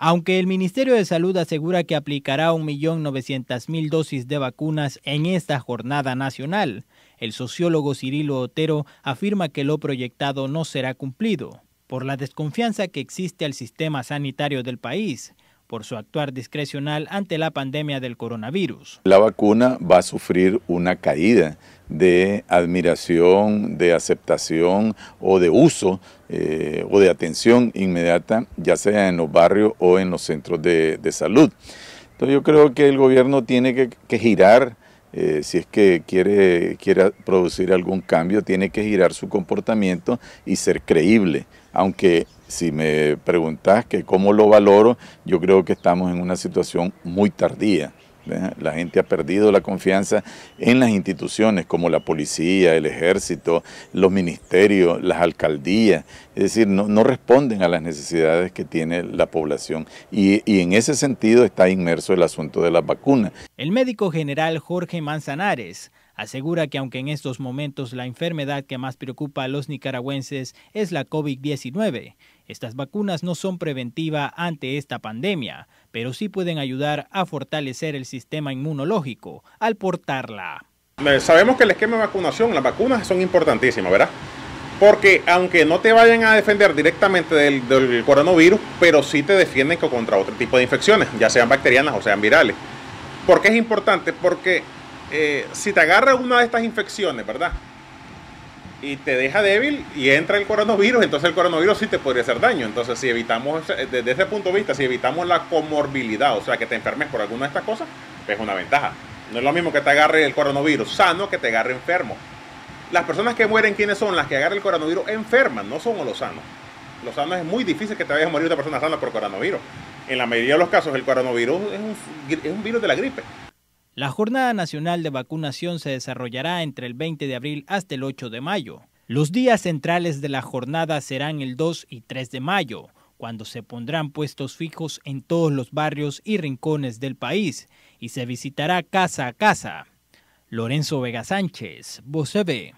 Aunque el Ministerio de Salud asegura que aplicará 1.900.000 dosis de vacunas en esta jornada nacional, el sociólogo Cirilo Otero afirma que lo proyectado no será cumplido por la desconfianza que existe al sistema sanitario del país por su actuar discrecional ante la pandemia del coronavirus. La vacuna va a sufrir una caída de admiración, de aceptación o de uso eh, o de atención inmediata, ya sea en los barrios o en los centros de, salud. Entonces yo creo que el gobierno tiene que girar eh, si es que quiere, quiere, producir algún cambio, tiene que girar su comportamiento y ser creíble. Aunque si me preguntas que cómo lo valoro, yo creo que estamos en una situación muy tardía. ¿eh? La gente ha perdido la confianza en las instituciones como la policía, el ejército, los ministerios, las alcaldías. Es decir, no, responden a las necesidades que tiene la población. Y, y en ese sentido está inmerso el asunto de las vacunas. El médico general Jorge Manzanares asegura que aunque en estos momentos la enfermedad que más preocupa a los nicaragüenses es la COVID-19, estas vacunas no son preventiva ante esta pandemia, pero sí pueden ayudar a fortalecer el sistema inmunológico al portarla. Eh, sabemos que el esquema de vacunación, las vacunas son importantísimas, ¿verdad? Porque aunque no te vayan a defender directamente del, del coronavirus, pero sí te defienden contra otro tipo de infecciones, ya sean bacterianas o sean virales. ¿Por qué es importante? Porque eh, si te agarra una de estas infecciones, ¿verdad? Y te deja débil y entra el coronavirus, entonces el coronavirus sí te podría hacer daño. Entonces, si evitamos, eh, desde ese punto de vista, si evitamos la comorbilidad, o sea, que te enfermes por alguna de estas cosas, es una ventaja. No es lo mismo que te agarre el coronavirus sano que te agarre enfermo. Las personas que mueren, ¿quiénes son? Las que agarran el coronavirus enferman, no son los sanos. Los sanos es muy difícil que te vayas a morir una persona sana por coronavirus. En la mayoría de los casos, el coronavirus es un virus de la gripe. La Jornada Nacional de Vacunación se desarrollará entre el 20 de abril hasta el 8 de mayo. Los días centrales de la jornada serán el 2 y 3 de mayo, cuando se pondrán puestos fijos en todos los barrios y rincones del país y se visitará casa a casa. Lorenzo Vega Sánchez, Vocebe.